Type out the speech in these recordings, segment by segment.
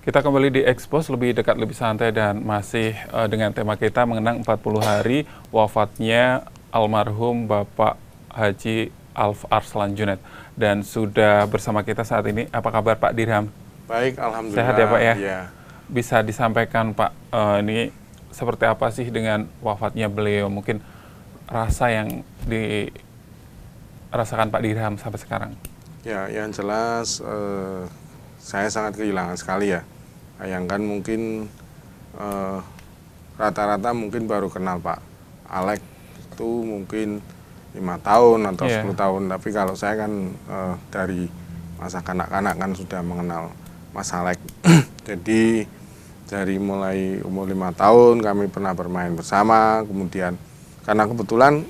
Kita kembali di Expos lebih dekat, lebih santai dan masih uh, dengan tema kita mengenang 40 hari wafatnya almarhum Bapak Haji Alf Arslan Junet. Dan sudah bersama kita saat ini, apa kabar Pak Dirham? Baik, Alhamdulillah. Sehat ya Pak ya? ya. Bisa disampaikan Pak, uh, ini seperti apa sih dengan wafatnya beliau? Mungkin rasa yang dirasakan Pak Dirham sampai sekarang? Ya, yang jelas... Uh saya sangat kehilangan sekali ya. Bayangkan mungkin eh, rata-rata mungkin baru kenal Pak Alek itu mungkin lima tahun atau yeah. Iya. 10 tahun. Tapi kalau saya kan eh, dari masa kanak-kanak kan sudah mengenal Mas Alek. Jadi dari mulai umur lima tahun kami pernah bermain bersama. Kemudian karena kebetulan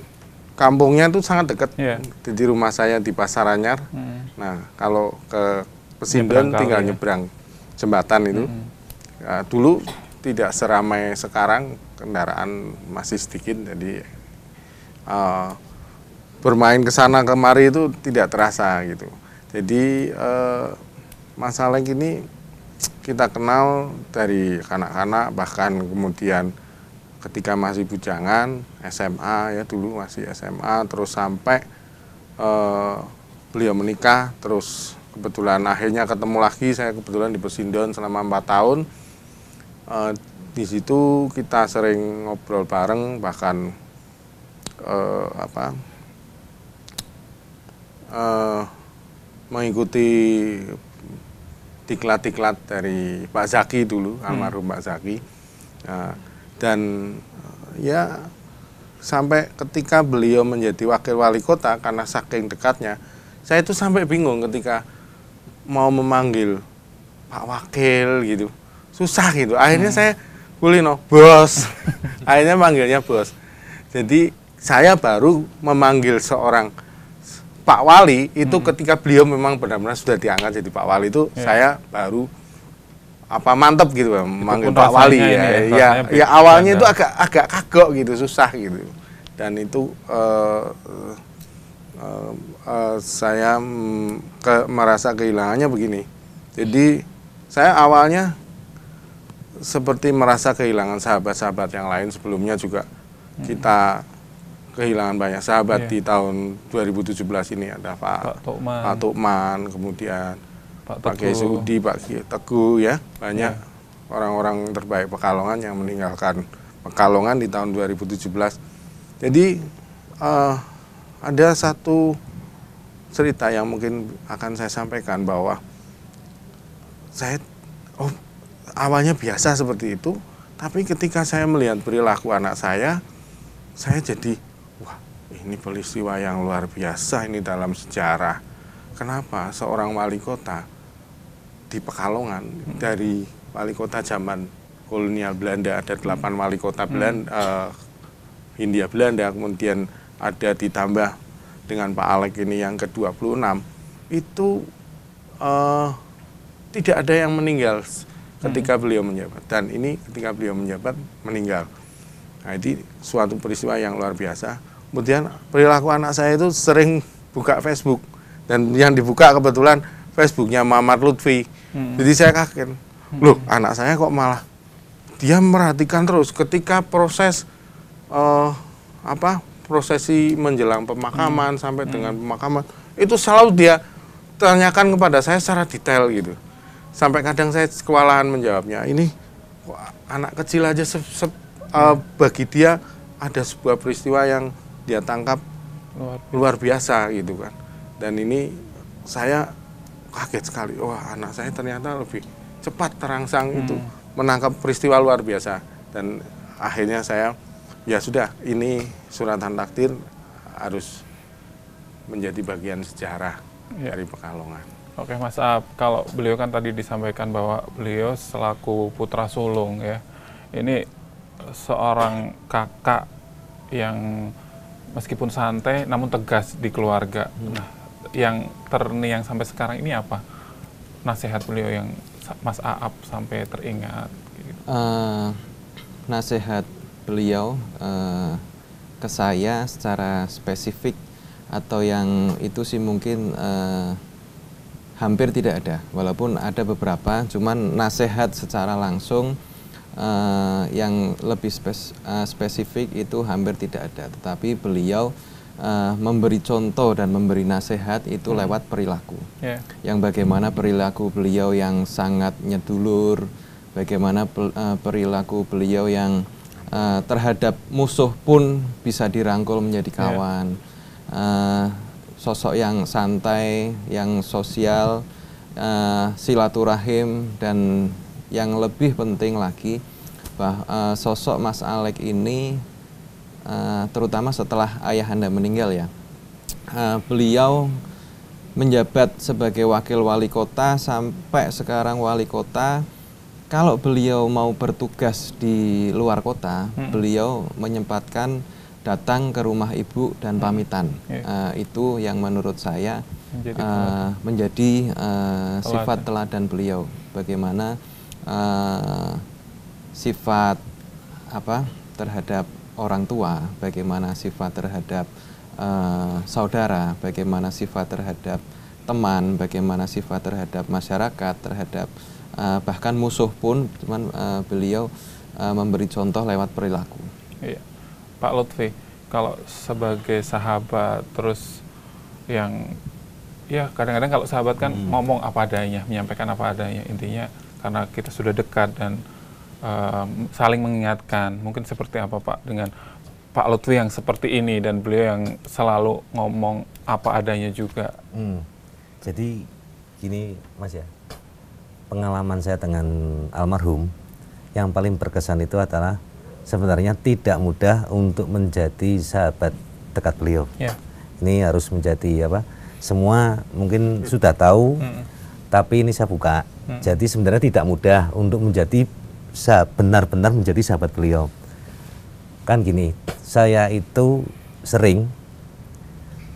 kampungnya itu sangat dekat. Yeah. di rumah saya di Anyar. Mm. Nah kalau ke pesiblen tinggal ya. nyebrang jembatan itu. Mm -hmm. uh, dulu tidak seramai sekarang, kendaraan masih sedikit, jadi uh, bermain ke sana kemari itu tidak terasa gitu. Jadi uh, masalah ini kita kenal dari kanak-kanak, bahkan kemudian ketika masih bujangan SMA ya dulu masih SMA terus sampai uh, beliau menikah terus kebetulan akhirnya ketemu lagi saya kebetulan di Pesindon selama empat tahun e, di situ kita sering ngobrol bareng bahkan e, apa e, mengikuti diklat-diklat dari Pak Zaki dulu hmm. almarhum Pak Zaki e, dan ya sampai ketika beliau menjadi wakil wali kota karena saking dekatnya saya itu sampai bingung ketika mau memanggil Pak Wakil gitu susah gitu akhirnya hmm. saya kulino bos akhirnya manggilnya bos jadi saya baru memanggil seorang Pak Wali itu hmm. ketika beliau memang benar-benar sudah diangkat jadi Pak Wali itu yeah. saya baru apa mantep gitu memanggil manggil Pak Wali ya. ya, ya, ya awalnya itu agak agak kagok gitu, susah gitu. Dan itu uh, uh, Eh, saya mm, ke, merasa kehilangannya begini. Jadi saya awalnya seperti merasa kehilangan sahabat-sahabat yang lain sebelumnya juga hmm. kita kehilangan banyak sahabat yeah. di tahun 2017 ini ada Pak Pak Tukman, Pak Tukman kemudian Pak, Pak Sudi, Pak Teguh ya banyak iya. orang-orang yeah. terbaik Pekalongan yang meninggalkan Pekalongan di tahun 2017. Jadi uh, ada satu cerita yang mungkin akan saya sampaikan bahwa saya oh awalnya biasa seperti itu, tapi ketika saya melihat perilaku anak saya, saya jadi wah ini peristiwa yang luar biasa ini dalam sejarah. Kenapa seorang wali kota di Pekalongan hmm. dari wali kota zaman kolonial Belanda ada hmm. delapan wali kota Belanda hmm. uh, Hindia Belanda kemudian ada ditambah dengan Pak Alek ini yang ke-26 itu uh, tidak ada yang meninggal ketika hmm. beliau menjabat dan ini ketika beliau menjabat meninggal. Nah, ini suatu peristiwa yang luar biasa. Kemudian perilaku anak saya itu sering buka Facebook dan yang dibuka kebetulan Facebooknya Mamat Lutfi. Hmm. Jadi saya kaget, hmm. loh hmm. anak saya kok malah dia merhatikan terus ketika proses uh, apa prosesi menjelang pemakaman hmm. sampai hmm. dengan pemakaman itu selalu dia tanyakan kepada saya secara detail gitu. Sampai kadang saya kewalahan menjawabnya. Ini wah, anak kecil aja se -se hmm. uh, bagi dia ada sebuah peristiwa yang dia tangkap luar, luar biasa gitu kan. Dan ini saya kaget sekali. Wah, anak saya ternyata lebih cepat terangsang hmm. itu menangkap peristiwa luar biasa dan akhirnya saya ya sudah ini suratan takdir harus menjadi bagian sejarah ya. dari Pekalongan. Oke Mas Ab, kalau beliau kan tadi disampaikan bahwa beliau selaku putra sulung ya, ini seorang kakak yang meskipun santai namun tegas di keluarga. Hmm. Nah, yang terniang sampai sekarang ini apa nasihat beliau yang Mas Aap sampai teringat? Gitu. Uh, nasihat beliau uh, ke saya secara spesifik atau yang itu sih mungkin uh, hampir tidak ada walaupun ada beberapa cuman nasihat secara langsung uh, yang lebih spes uh, spesifik itu hampir tidak ada tetapi beliau uh, memberi contoh dan memberi nasihat itu hmm. lewat perilaku yeah. yang bagaimana perilaku beliau yang sangat nyedulur bagaimana perilaku beliau yang uh, terhadap musuh pun bisa dirangkul menjadi iya. kawan. Yeah. Uh, sosok yang santai, yang sosial, uh, silaturahim dan yang lebih penting lagi bah, uh, sosok Mas Alek ini uh, terutama setelah ayah Anda meninggal ya. Uh, beliau menjabat sebagai wakil wali kota sampai sekarang wali kota kalau beliau mau bertugas di luar kota, hmm. beliau menyempatkan datang ke rumah ibu dan hmm. pamitan. Yeah. Iya. Uh, itu yang menurut saya menjadi, uh, menjadi uh, eh, teladan. sifat ya. teladan beliau. Bagaimana uh, sifat apa terhadap orang tua, bagaimana sifat terhadap uh, saudara, bagaimana sifat terhadap teman, bagaimana sifat terhadap masyarakat, terhadap uh, bahkan musuh pun cuman uh, beliau uh, memberi contoh lewat perilaku. Iya. Pak Lutfi, kalau sebagai sahabat terus yang ya kadang-kadang kalau sahabat kan hmm. ngomong apa adanya, menyampaikan apa adanya intinya karena kita sudah dekat dan um, saling mengingatkan. Mungkin seperti apa Pak dengan Pak Lutfi yang seperti ini dan beliau yang selalu ngomong apa adanya juga. Hmm. Jadi gini Mas ya, pengalaman saya dengan almarhum yang paling berkesan itu adalah sebenarnya tidak mudah untuk menjadi sahabat dekat beliau. Yeah. Ini harus menjadi apa? Semua mungkin sudah tahu, mm. tapi ini saya buka. Mm. Jadi sebenarnya tidak mudah untuk menjadi benar-benar menjadi sahabat beliau. Kan gini, saya itu sering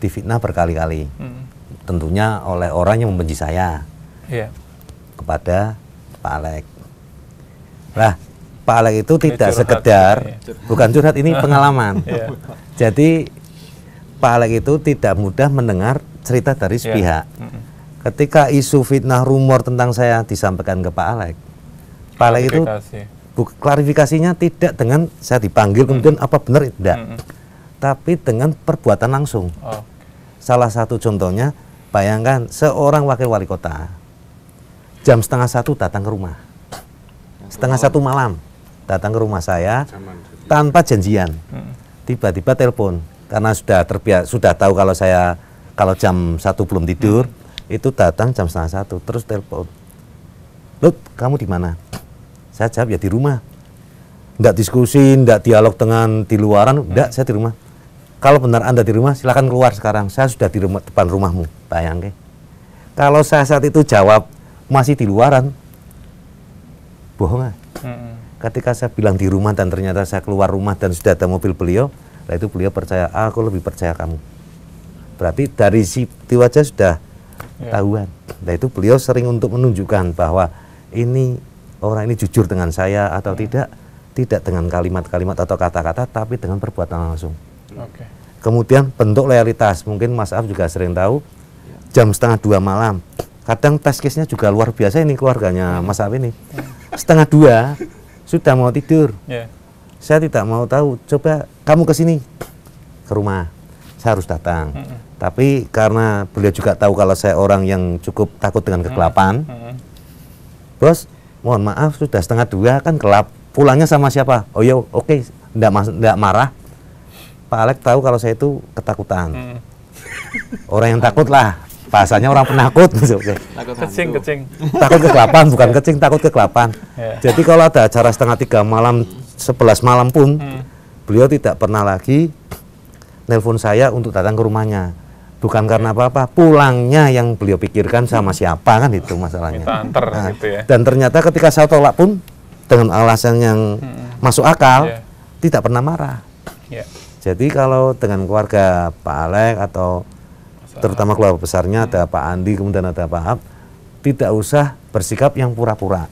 difitnah berkali-kali. Mm. Tentunya oleh orang yang membenci saya. Yeah kepada Pak Alek. Nah, Pak Alek itu ini tidak sekedar ya. bukan curhat ini pengalaman. yeah. Jadi Pak Alek itu tidak mudah mendengar cerita dari iya. sepihak. Yeah. Mm -hmm. Ketika isu fitnah rumor tentang saya disampaikan ke Pak Alek, Pak Alek itu bu, klarifikasinya tidak dengan saya dipanggil mm -hmm. kemudian apa benar tidak, -hmm. tapi dengan perbuatan langsung. Oh. Salah satu contohnya, bayangkan seorang wakil wali kota jam setengah satu datang ke rumah setengah satu malam datang ke rumah saya tanpa janjian hmm. tiba-tiba telepon karena sudah terbiasa sudah tahu kalau saya kalau jam satu belum tidur hmm. itu datang jam setengah satu terus telepon Lut, kamu di mana? Saya jawab ya di rumah. tidak diskusi, tidak dialog dengan di luaran, tidak hmm. saya di rumah. Kalau benar Anda di rumah, silahkan keluar sekarang. Saya sudah di rumah, depan rumahmu. Bayangke. Kalau saya saat itu jawab masih di luaran bohong ah hmm. ketika saya bilang di rumah dan ternyata saya keluar rumah dan sudah ada mobil beliau lah itu beliau percaya ah, aku lebih percaya kamu berarti dari si wajah sudah yeah. tahuan nah itu beliau sering untuk menunjukkan bahwa ini orang ini jujur dengan saya atau yeah. Mm. tidak tidak dengan kalimat-kalimat atau kata-kata tapi dengan perbuatan langsung okay. kemudian bentuk loyalitas mungkin Mas Af juga sering tahu iya. jam setengah dua malam kadang test case-nya juga luar biasa ini keluarganya Mas Awi ini setengah dua sudah mau tidur yeah. saya tidak mau tahu coba kamu ke sini ke rumah saya harus datang -hmm. tapi karena beliau juga tahu kalau saya orang yang cukup takut dengan kegelapan mm -hmm. bos mohon maaf sudah setengah dua kan gelap pulangnya sama siapa oh iya oke okay. tidak marah Pak Alek tahu kalau saya itu ketakutan mm. orang yang takut lah bahasanya orang penakut takut kecing kecing takut kegelapan bukan iya. kecing takut kegelapan yeah. jadi kalau ada acara setengah tiga malam sebelas malam pun hmm. beliau tidak pernah lagi nelpon saya untuk datang ke rumahnya bukan karena apa-apa pulangnya yang beliau pikirkan sama siapa kan itu masalahnya nah, gitu ya. dan ternyata ketika saya tolak pun dengan alasan yang hmm. masuk akal yeah. tidak pernah marah yeah. jadi kalau dengan keluarga Pak Alek atau terutama keluarga besarnya ada Pak Andi kemudian ada Pak Hab tidak usah bersikap yang pura-pura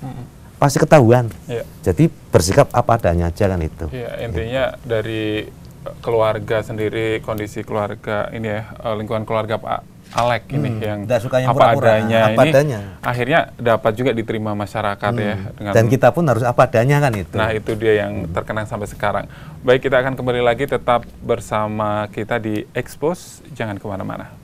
pasti ketahuan ya. jadi bersikap apa adanya aja kan itu ya, intinya ya. dari eh, keluarga sendiri kondisi keluarga ini ya eh, lingkungan keluarga Pak Alek ini hmm, yang suka yang apa pura -pura. adanya apa ini akhirnya dapat juga diterima masyarakat ya, hmm. ya dengan dan kita pun harus apa adanya kan itu nah itu dia yang hmm. terkenang sampai sekarang baik kita akan kembali lagi tetap bersama kita di Expose jangan kemana-mana